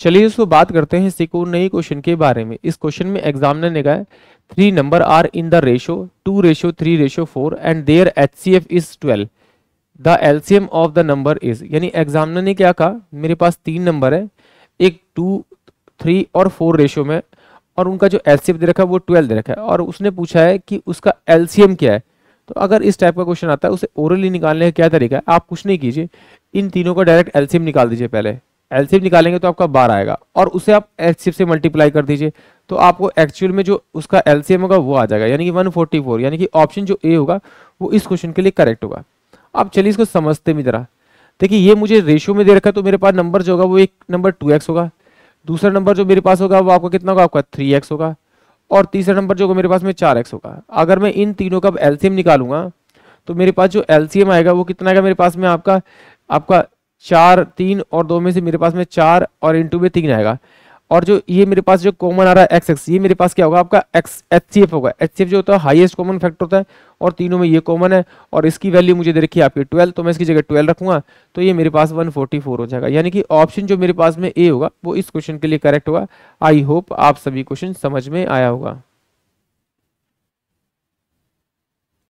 चलिए उसको बात करते हैं सिकोर नई क्वेश्चन के बारे में इस क्वेश्चन में एग्जामिनर ने कहा three number are in the ratio two ratio three ratio four and their H C F is twelve the LCM of the number is यानी एग्जामिनर ने क्या कहा मेरे पास तीन नंबर है एक टू थ्री और फोर रेशो में और उनका जो एल दे रखा है वो ट्वेल्व दे रखा है और उसने पूछा है कि उसका एल क्या है तो अगर इस टाइप का क्वेश्चन आता है उसे ओरली निकालने का क्या तरीका है आप कुछ नहीं कीजिए इन तीनों का डायरेक्ट एल निकाल दीजिए पहले एलसीएम निकालेंगे तो आपका बारह आएगा और उसे आप एलसीएम से मल्टीप्लाई कर दीजिए तो आपको एक्चुअल में जो उसका एलसीएम होगा वो आ जाएगा यानी कि वन फोर्टी फोर यानी कि ऑप्शन जो ए होगा वो इस क्वेश्चन के लिए करेक्ट होगा आप चलिए इसको समझते भी जरा देखिए ये मुझे रेशियो में दे रखा है तो मेरे पास नंबर जो होगा वो एक नंबर टू होगा दूसरा नंबर जो मेरे पास होगा वो आपका कितना होगा आपका थ्री होगा और तीसरा नंबर जो होगा मेरे पास में चार होगा अगर मैं इन तीनों का एलसीएम निकालूंगा तो मेरे पास जो एलसीएम आएगा वो कितना आएगा मेरे पास में आपका आपका चार तीन और दो में से मेरे पास में चार और इंटू में तीन आएगा और जो ये मेरे पास जो कॉमन आ रहा है एक्स एक्स ये मेरे पास क्या होगा आपका एक्स एच सी एफ होगा एच सी एफ जो होता है हाईएस्ट कॉमन फैक्टर होता है और तीनों में ये कॉमन है और इसकी वैल्यू मुझे दे रखी है आपकी ट्वेल्व तो मैं इसकी जगह ट्वेल्व रखूंगा तो ये मेरे पास वन फोर्टी फोर हो जाएगा यानी कि ऑप्शन जो मेरे पास में ए होगा वो इस क्वेश्चन के लिए करेक्ट होगा आई होप आप सभी क्वेश्चन समझ में आया होगा